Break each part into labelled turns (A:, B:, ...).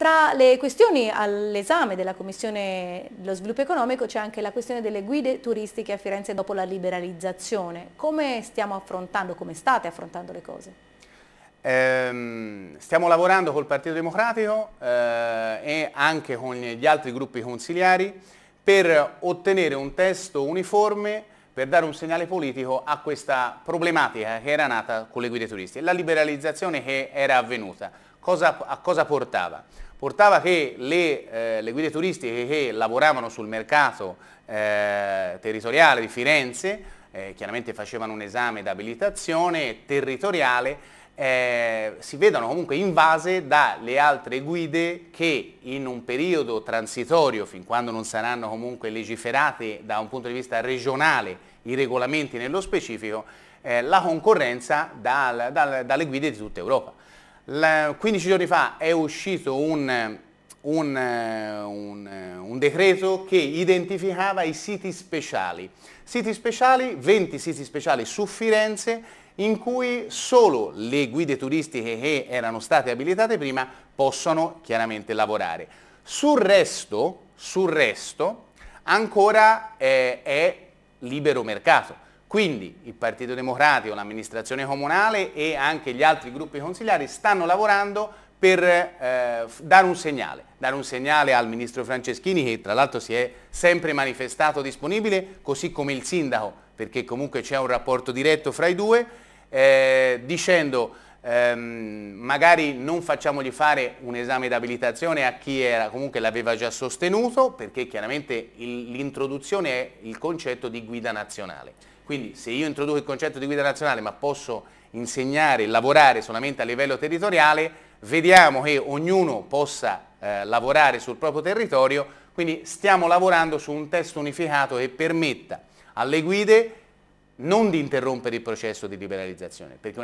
A: Tra le questioni all'esame della Commissione dello Sviluppo Economico c'è anche la questione delle guide turistiche a Firenze dopo la liberalizzazione. Come stiamo affrontando, come state affrontando le cose? Eh, stiamo lavorando col Partito Democratico eh, e anche con gli altri gruppi consigliari per ottenere un testo uniforme per dare un segnale politico a questa problematica che era nata con le guide turistiche, la liberalizzazione che era avvenuta. Cosa, a cosa portava? Portava che le, eh, le guide turistiche che lavoravano sul mercato eh, territoriale di Firenze, eh, chiaramente facevano un esame d'abilitazione territoriale, eh, si vedono comunque invase dalle altre guide che in un periodo transitorio, fin quando non saranno comunque legiferate da un punto di vista regionale i regolamenti nello specifico, eh, la concorrenza dal, dal, dalle guide di tutta Europa. La, 15 giorni fa è uscito un un, eh, un, eh, un, decreto che identificava i siti speciali. Siti speciali, 20 siti speciali su Firenze in cui solo le guide turistiche che erano state abilitate prima possono chiaramente lavorare. Sul resto, sul resto ancora eh, è libero mercato. Quindi il Partito Democratico, l'amministrazione comunale e anche gli altri gruppi consigliari stanno lavorando per eh, dare un segnale, dare un segnale al ministro Franceschini che tra l'altro si è sempre manifestato disponibile, così come il sindaco, perché comunque c'è un rapporto diretto fra i due, eh, dicendo ehm, magari non facciamogli fare un esame d'abilitazione a chi era, comunque l'aveva già sostenuto, perché chiaramente l'introduzione è il concetto di guida nazionale. Quindi se io introduco il concetto di guida nazionale ma posso insegnare, lavorare solamente a livello territoriale, vediamo che ognuno possa eh, lavorare sul proprio territorio, quindi stiamo lavorando su un testo unificato che permetta alle guide non di interrompere il processo di liberalizzazione, perché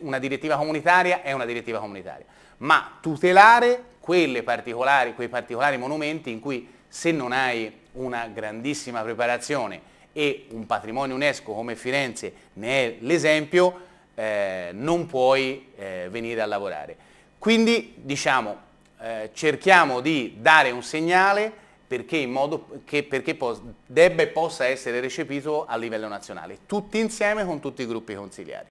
A: una, direttiva comunitaria è una direttiva comunitaria, ma tutelare particolari, quei particolari monumenti in cui se non hai una grandissima preparazione e un patrimonio UNESCO come Firenze ne è l'esempio, eh, non puoi eh, venire a lavorare. Quindi diciamo, eh, cerchiamo di dare un segnale perché, in modo che, perché debba e possa essere recepito a livello nazionale, tutti insieme con tutti i gruppi consigliari.